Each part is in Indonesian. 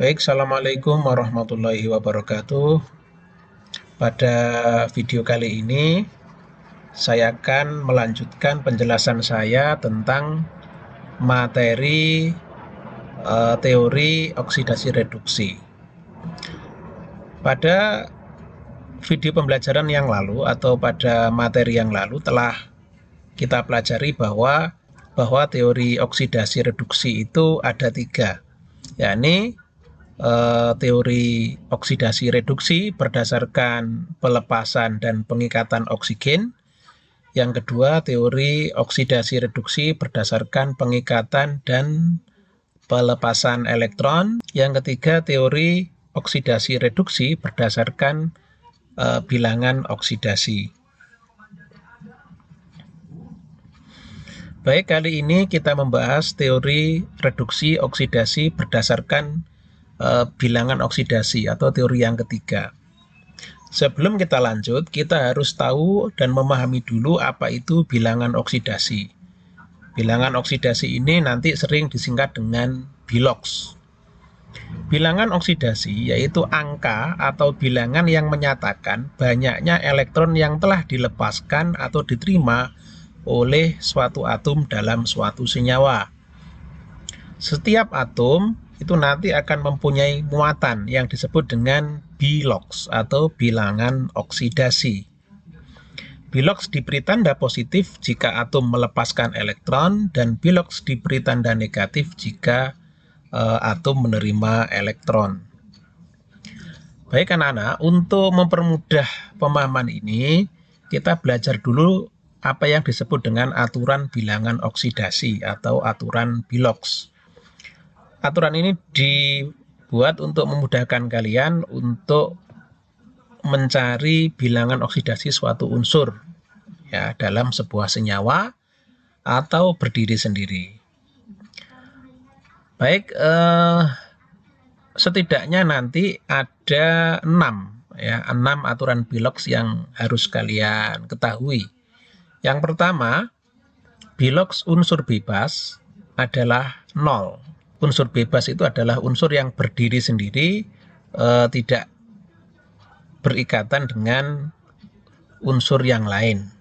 Baik, Assalamualaikum warahmatullahi wabarakatuh. Pada video kali ini, saya akan melanjutkan penjelasan saya tentang materi e, teori oksidasi reduksi. Pada video pembelajaran yang lalu atau pada materi yang lalu telah kita pelajari bahwa bahwa teori oksidasi reduksi itu ada tiga, yakni Eh, teori oksidasi reduksi berdasarkan pelepasan dan pengikatan oksigen. Yang kedua, teori oksidasi reduksi berdasarkan pengikatan dan pelepasan elektron. Yang ketiga, teori oksidasi reduksi berdasarkan e, bilangan oksidasi. Baik, kali ini kita membahas teori reduksi oksidasi berdasarkan Eh, bilangan oksidasi atau teori yang ketiga. Sebelum kita lanjut, kita harus tahu dan memahami dulu apa itu bilangan oksidasi. Bilangan oksidasi ini nanti sering disingkat dengan bilox. Bilangan oksidasi yaitu angka atau bilangan yang menyatakan banyaknya elektron yang telah dilepaskan atau diterima oleh suatu atom dalam suatu senyawa. Setiap atom itu nanti akan mempunyai muatan yang disebut dengan bilox atau bilangan oksidasi. Bilox diberi tanda positif jika atom melepaskan elektron dan bilox diberi tanda negatif jika uh, atom menerima elektron. Baik anak-anak, untuk mempermudah pemahaman ini, kita belajar dulu apa yang disebut dengan aturan bilangan oksidasi atau aturan bilox aturan ini dibuat untuk memudahkan kalian untuk mencari bilangan oksidasi suatu unsur ya dalam sebuah senyawa atau berdiri sendiri. Baik, eh, setidaknya nanti ada enam ya enam aturan biloks yang harus kalian ketahui. Yang pertama, biloks unsur bebas adalah nol unsur bebas itu adalah unsur yang berdiri sendiri eh, tidak berikatan dengan unsur yang lain.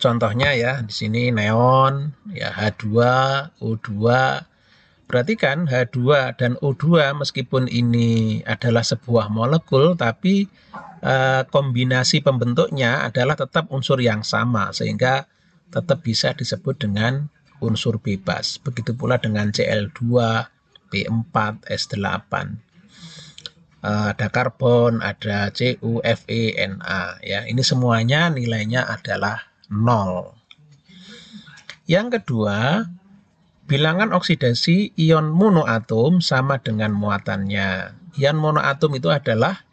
Contohnya ya di sini neon, ya H2, O2. Perhatikan H2 dan O2 meskipun ini adalah sebuah molekul tapi eh, kombinasi pembentuknya adalah tetap unsur yang sama sehingga tetap bisa disebut dengan unsur bebas. Begitu pula dengan Cl2, B4, S8. ada karbon, ada Cu, Fe, Na. Ya, ini semuanya nilainya adalah nol. Yang kedua, bilangan oksidasi ion monoatom sama dengan muatannya. Ion monoatom itu adalah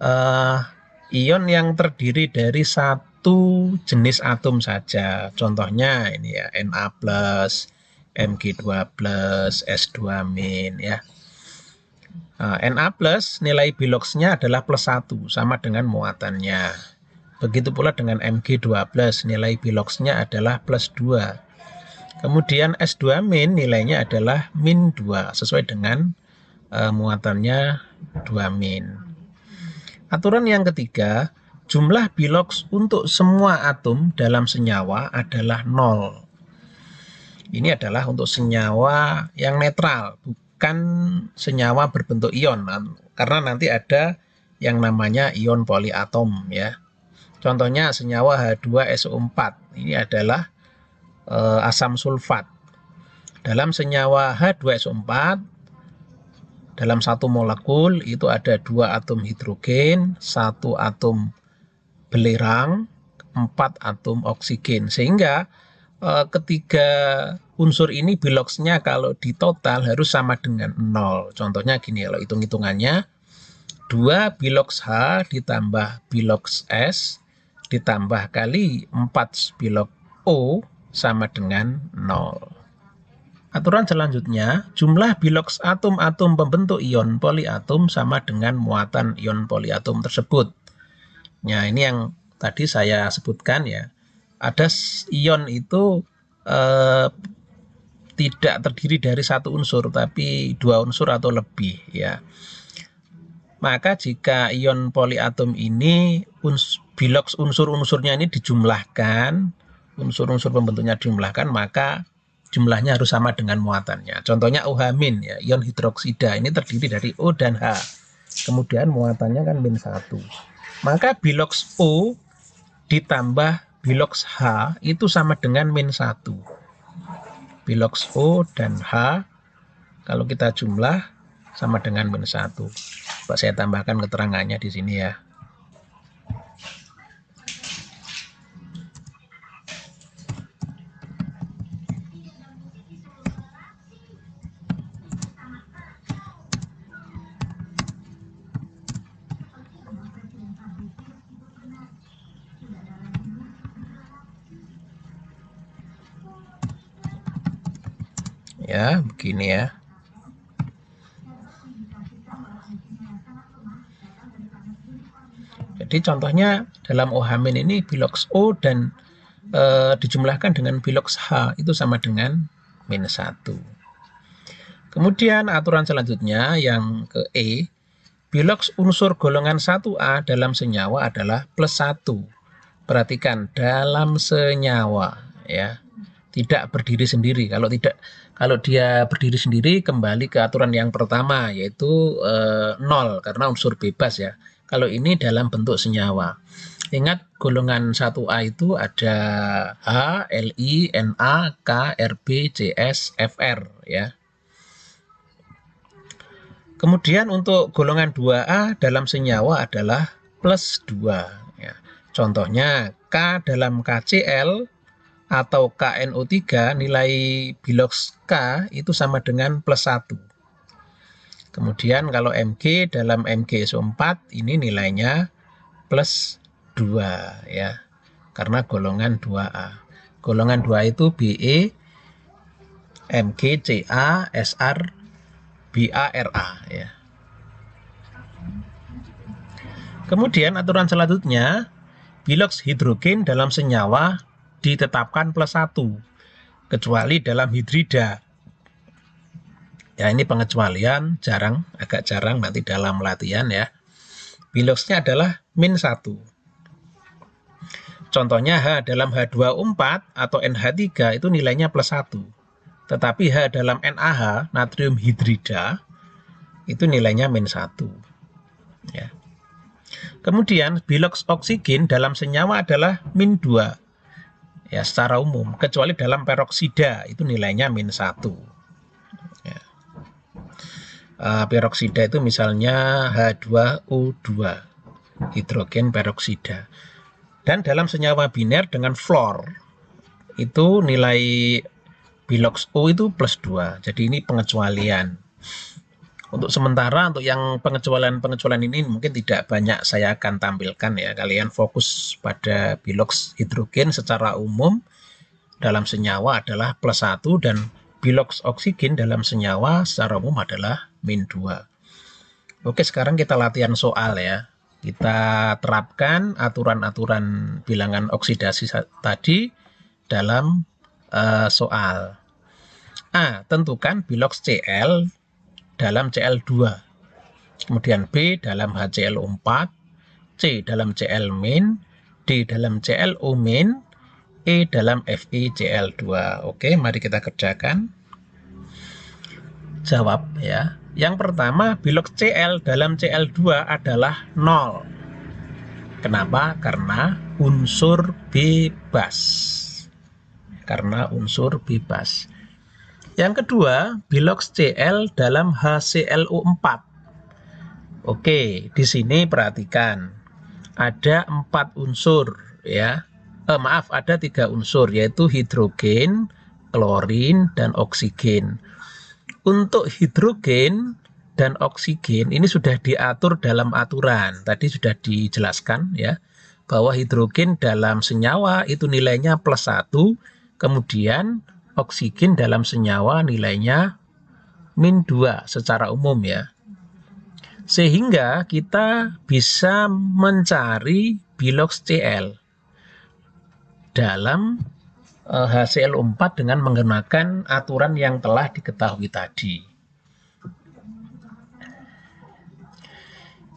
uh, ion yang terdiri dari satu satu jenis atom saja. Contohnya ini ya Na+, Mg2+, S2- ya. Na+, nilai biloksnya adalah plus 1, sama dengan muatannya. Begitu pula dengan Mg2+, nilai biloksnya adalah plus 2. Kemudian S2- nilainya adalah min 2, sesuai dengan uh, muatannya 2 min. Aturan yang ketiga, Jumlah Bilox untuk semua atom dalam senyawa adalah nol. Ini adalah untuk senyawa yang netral, bukan senyawa berbentuk ion. Karena nanti ada yang namanya ion poliatom ya. Contohnya senyawa H2SO4. Ini adalah e, asam sulfat. Dalam senyawa H2SO4 dalam satu molekul itu ada dua atom hidrogen, satu atom belerang, 4 atom oksigen. Sehingga eh, ketiga unsur ini biloksnya kalau di total harus sama dengan 0. Contohnya gini kalau hitung-hitungannya 2 biloks H ditambah biloks S ditambah kali 4 bilox O sama dengan 0. Aturan selanjutnya, jumlah biloks atom-atom pembentuk ion poliatom sama dengan muatan ion poliatom tersebut. Ya, ini yang tadi saya sebutkan ya. Ada ion itu eh, tidak terdiri dari satu unsur tapi dua unsur atau lebih ya. Maka jika ion poliatom ini uns, bilox unsur-unsurnya ini dijumlahkan, unsur-unsur pembentuknya dijumlahkan, maka jumlahnya harus sama dengan muatannya. Contohnya OH- ya, ion hidroksida ini terdiri dari O dan H. Kemudian muatannya kan min 1. Maka bilox O ditambah bilox H itu sama dengan min 1. Bilox O dan H kalau kita jumlah sama dengan min 1. Coba saya tambahkan keterangannya di sini ya. ya begini ya jadi contohnya dalam ohamin ini bilox O dan e, dijumlahkan dengan bilox H itu sama dengan minus satu kemudian aturan selanjutnya yang ke E bilox unsur golongan 1A dalam senyawa adalah plus 1 perhatikan dalam senyawa ya tidak berdiri sendiri. Kalau tidak, kalau dia berdiri sendiri kembali ke aturan yang pertama yaitu e, nol karena unsur bebas ya. Kalau ini dalam bentuk senyawa. Ingat golongan 1A itu ada H, LI, NA, K, RB, CS, FR ya. Kemudian untuk golongan 2A dalam senyawa adalah plus 2 ya. Contohnya K dalam KCl atau KNO3 nilai bilox K itu sama dengan plus 1. Kemudian kalau MG dalam MgSO4 ini nilainya plus 2 ya. Karena golongan 2A. Golongan 2 itu BE, MG, CA, SR, BA, RA ya. Kemudian aturan selanjutnya biloks hidrogen dalam senyawa ditetapkan plus satu kecuali dalam hidrida ya ini pengecualian jarang agak jarang nanti dalam latihan ya biloxnya adalah min satu. contohnya H dalam h 2 4 atau NH3 itu nilainya plus satu. tetapi H dalam NaH natrium hidrida itu nilainya min satu. ya Kemudian bilox oksigen dalam senyawa adalah min 2 ya secara umum kecuali dalam peroksida itu nilainya min satu ya. uh, peroksida itu misalnya H2O2 hidrogen peroksida dan dalam senyawa biner dengan fluor itu nilai biloks O itu plus dua jadi ini pengecualian untuk sementara untuk yang pengecualian-pengecualian ini mungkin tidak banyak saya akan tampilkan ya kalian fokus pada bilox hidrogen secara umum dalam senyawa adalah plus satu dan bilox oksigen dalam senyawa secara umum adalah min dua. oke sekarang kita latihan soal ya kita terapkan aturan-aturan bilangan oksidasi tadi dalam uh, soal A. Ah, tentukan bilox Cl dalam Cl2. Kemudian B dalam HCl4, C dalam Cl D dalam ClO E dalam FeCl2. Oke, mari kita kerjakan. Jawab ya. Yang pertama, bilok Cl dalam Cl2 adalah 0. Kenapa? Karena unsur bebas. Karena unsur bebas. Yang kedua, bilox Cl dalam HClO4. Oke, di sini perhatikan ada empat unsur ya. Eh, maaf, ada tiga unsur yaitu hidrogen, klorin, dan oksigen. Untuk hidrogen dan oksigen ini sudah diatur dalam aturan. Tadi sudah dijelaskan ya bahwa hidrogen dalam senyawa itu nilainya plus satu, kemudian oksigen dalam senyawa nilainya min 2 secara umum ya. Sehingga kita bisa mencari bilox Cl dalam HCl4 eh, dengan menggunakan aturan yang telah diketahui tadi.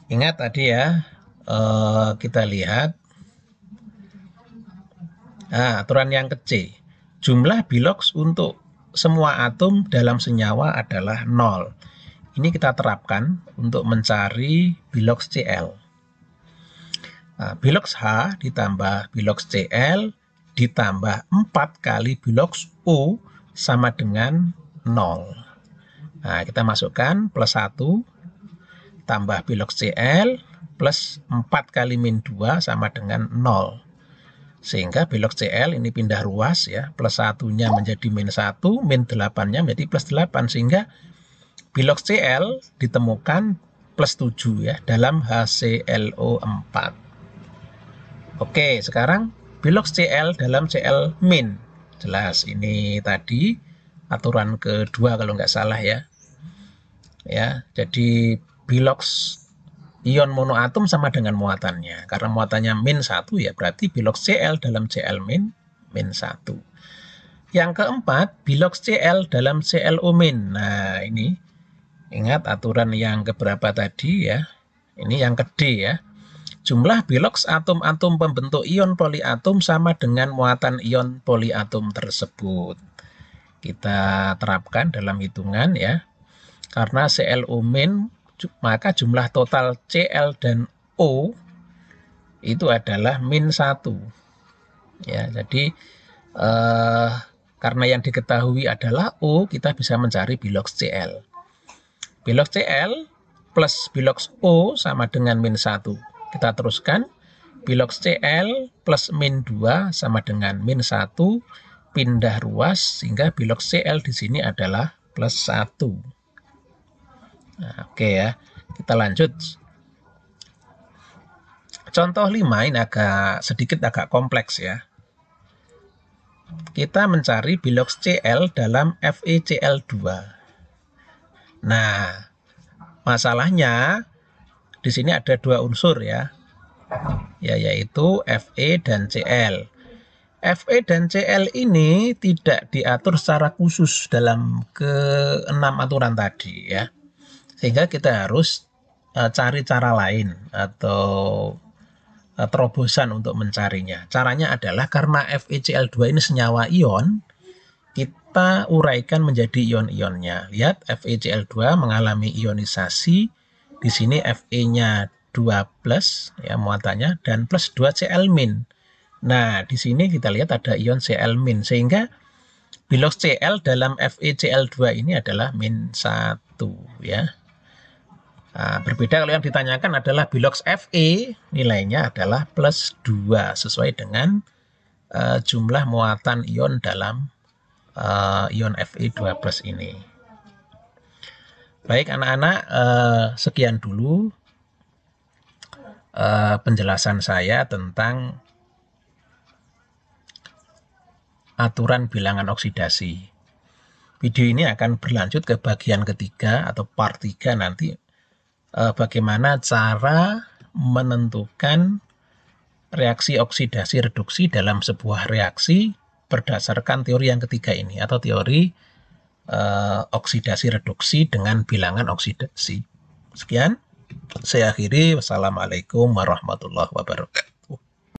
Ingat tadi ya, eh, kita lihat nah, aturan yang kecil Jumlah Bilox untuk semua atom dalam senyawa adalah 0. Ini kita terapkan untuk mencari Bilox Cl. Nah, Bilox H ditambah Bilox Cl ditambah 4 kali Bilox U sama dengan 0. Nah, kita masukkan plus 1 tambah Bilox Cl plus 4 kali min 2 sama dengan 0. Sehingga belok CL ini pindah ruas ya, plus satunya menjadi min satu min delapannya menjadi plus delapan Sehingga belok CL ditemukan plus tujuh ya dalam HClO4. Oke, sekarang belok CL dalam CL min. Jelas ini tadi aturan kedua kalau nggak salah ya. Ya, jadi belok ion monoatom sama dengan muatannya. Karena muatannya min 1 ya berarti biloks Cl dalam Cl min min 1. Yang keempat, biloks Cl dalam ClO min. Nah, ini ingat aturan yang keberapa tadi ya. Ini yang ke D ya. Jumlah biloks atom-atom pembentuk ion poliatom sama dengan muatan ion poliatom tersebut. Kita terapkan dalam hitungan ya. Karena ClO min maka jumlah total CL dan O itu adalah min 1. Ya, jadi eh, karena yang diketahui adalah O, kita bisa mencari biloks CL. Biloks CL plus biloks O sama dengan min 1. Kita teruskan. Biloks CL plus min 2 sama dengan min 1 pindah ruas sehingga biloks CL di sini adalah plus 1. Nah, oke okay ya, kita lanjut. Contoh 5 ini agak sedikit agak kompleks ya. Kita mencari biloks Cl dalam FeCl2. Nah, masalahnya di sini ada dua unsur ya. Ya yaitu Fe dan Cl. Fe dan Cl ini tidak diatur secara khusus dalam keenam aturan tadi ya sehingga kita harus e, cari cara lain atau e, terobosan untuk mencarinya. Caranya adalah karena FeCl2 ini senyawa ion, kita uraikan menjadi ion-ionnya. Lihat FeCl2 mengalami ionisasi. Di sini Fe-nya 2 plus ya muatannya dan plus 2 Cl min. Nah, di sini kita lihat ada ion Cl min sehingga bilos Cl dalam FeCl2 ini adalah min 1 ya. Nah, berbeda kalau yang ditanyakan adalah bilox FE nilainya adalah plus 2 sesuai dengan uh, jumlah muatan ion dalam uh, ion Fe2 plus ini. Baik anak-anak, uh, sekian dulu uh, penjelasan saya tentang aturan bilangan oksidasi. Video ini akan berlanjut ke bagian ketiga atau part 3 nanti uh, bagaimana cara menentukan reaksi oksidasi reduksi dalam sebuah reaksi berdasarkan teori yang ketiga ini atau teori uh, oksidasi reduksi dengan bilangan oksidasi. Sekian, saya akhiri. Wassalamualaikum warahmatullahi wabarakatuh.